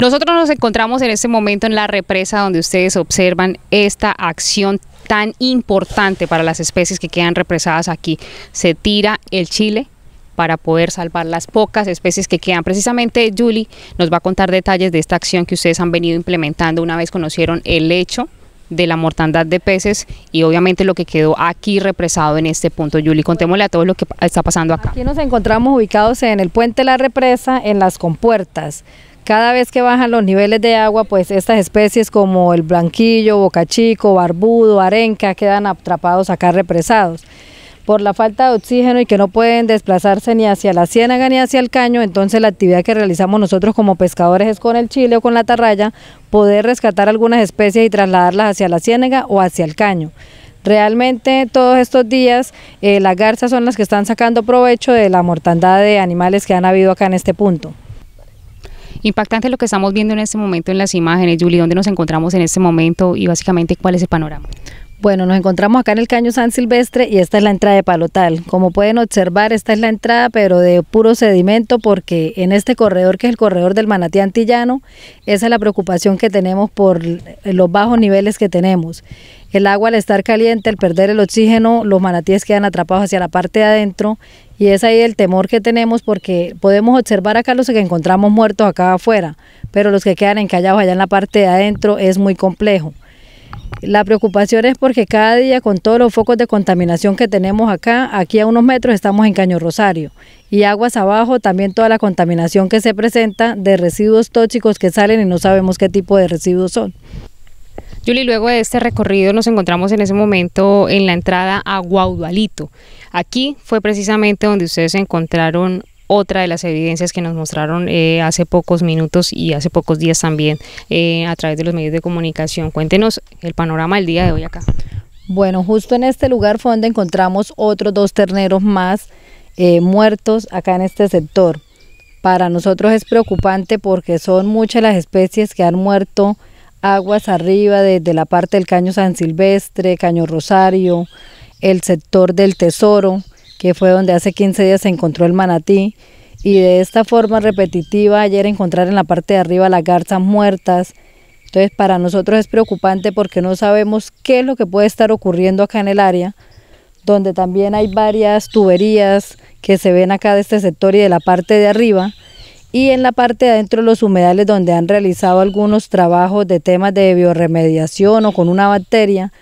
Nosotros nos encontramos en este momento en la represa donde ustedes observan esta acción tan importante para las especies que quedan represadas aquí. Se tira el chile para poder salvar las pocas especies que quedan. Precisamente Julie nos va a contar detalles de esta acción que ustedes han venido implementando una vez conocieron el hecho de la mortandad de peces y obviamente lo que quedó aquí represado en este punto. Yuli, contémosle a todos lo que está pasando acá. Aquí nos encontramos ubicados en el puente de La Represa, en las compuertas. Cada vez que bajan los niveles de agua, pues estas especies como el blanquillo, bocachico, barbudo, arenca quedan atrapados acá represados. Por la falta de oxígeno y que no pueden desplazarse ni hacia la ciénaga ni hacia el caño, entonces la actividad que realizamos nosotros como pescadores es con el chile o con la tarraya, poder rescatar algunas especies y trasladarlas hacia la ciénaga o hacia el caño. Realmente todos estos días eh, las garzas son las que están sacando provecho de la mortandad de animales que han habido acá en este punto. Impactante lo que estamos viendo en este momento en las imágenes, Julie, ¿dónde nos encontramos en este momento y básicamente cuál es el panorama? Bueno, nos encontramos acá en el Caño San Silvestre y esta es la entrada de Palotal. Como pueden observar, esta es la entrada, pero de puro sedimento, porque en este corredor, que es el corredor del manatí antillano, esa es la preocupación que tenemos por los bajos niveles que tenemos. El agua al estar caliente, al perder el oxígeno, los manatíes quedan atrapados hacia la parte de adentro y es ahí el temor que tenemos porque podemos observar acá los que encontramos muertos acá afuera, pero los que quedan encallados allá en la parte de adentro es muy complejo. La preocupación es porque cada día con todos los focos de contaminación que tenemos acá, aquí a unos metros estamos en Caño Rosario y aguas abajo también toda la contaminación que se presenta de residuos tóxicos que salen y no sabemos qué tipo de residuos son. Yuli, luego de este recorrido nos encontramos en ese momento en la entrada a Guadualito. Aquí fue precisamente donde ustedes encontraron otra de las evidencias que nos mostraron eh, hace pocos minutos y hace pocos días también eh, a través de los medios de comunicación. Cuéntenos el panorama del día de hoy acá. Bueno, justo en este lugar fue donde encontramos otros dos terneros más eh, muertos acá en este sector. Para nosotros es preocupante porque son muchas las especies que han muerto aguas arriba de la parte del Caño San Silvestre, Caño Rosario, el sector del Tesoro, que fue donde hace 15 días se encontró el manatí, y de esta forma repetitiva ayer encontrar en la parte de arriba las garzas muertas. Entonces para nosotros es preocupante porque no sabemos qué es lo que puede estar ocurriendo acá en el área, donde también hay varias tuberías que se ven acá de este sector y de la parte de arriba, y en la parte de adentro los humedales donde han realizado algunos trabajos de temas de biorremediación o con una bacteria.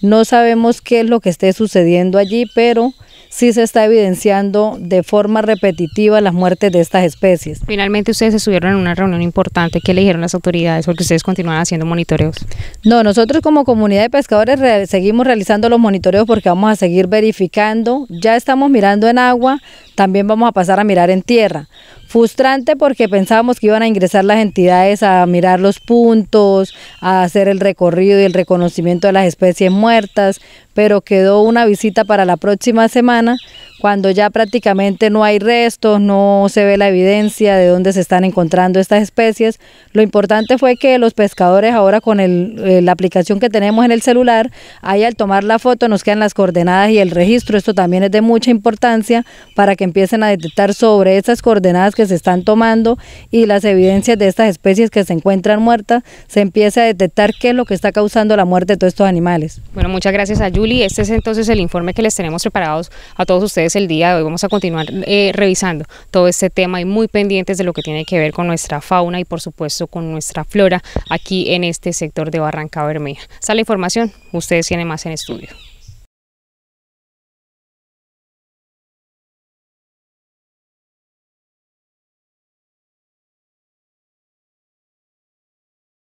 No sabemos qué es lo que esté sucediendo allí, pero sí se está evidenciando de forma repetitiva las muertes de estas especies. Finalmente ustedes se subieron a una reunión importante. ¿Qué le dijeron las autoridades? Porque ustedes continúan haciendo monitoreos. No, nosotros como comunidad de pescadores seguimos realizando los monitoreos porque vamos a seguir verificando. Ya estamos mirando en agua, también vamos a pasar a mirar en tierra Frustrante porque pensábamos que iban a ingresar las entidades a mirar los puntos, a hacer el recorrido y el reconocimiento de las especies muertas, pero quedó una visita para la próxima semana cuando ya prácticamente no hay restos, no se ve la evidencia de dónde se están encontrando estas especies. Lo importante fue que los pescadores ahora con eh, la aplicación que tenemos en el celular, ahí al tomar la foto nos quedan las coordenadas y el registro. Esto también es de mucha importancia para que empiecen a detectar sobre estas coordenadas que se están tomando y las evidencias de estas especies que se encuentran muertas, se empiece a detectar qué es lo que está causando la muerte de todos estos animales. Bueno, muchas gracias a Julie. Este es entonces el informe que les tenemos preparados a todos ustedes el día de hoy. Vamos a continuar eh, revisando todo este tema y muy pendientes de lo que tiene que ver con nuestra fauna y por supuesto con nuestra flora aquí en este sector de Barranca Bermeja. Está la información, ustedes tienen más en estudio.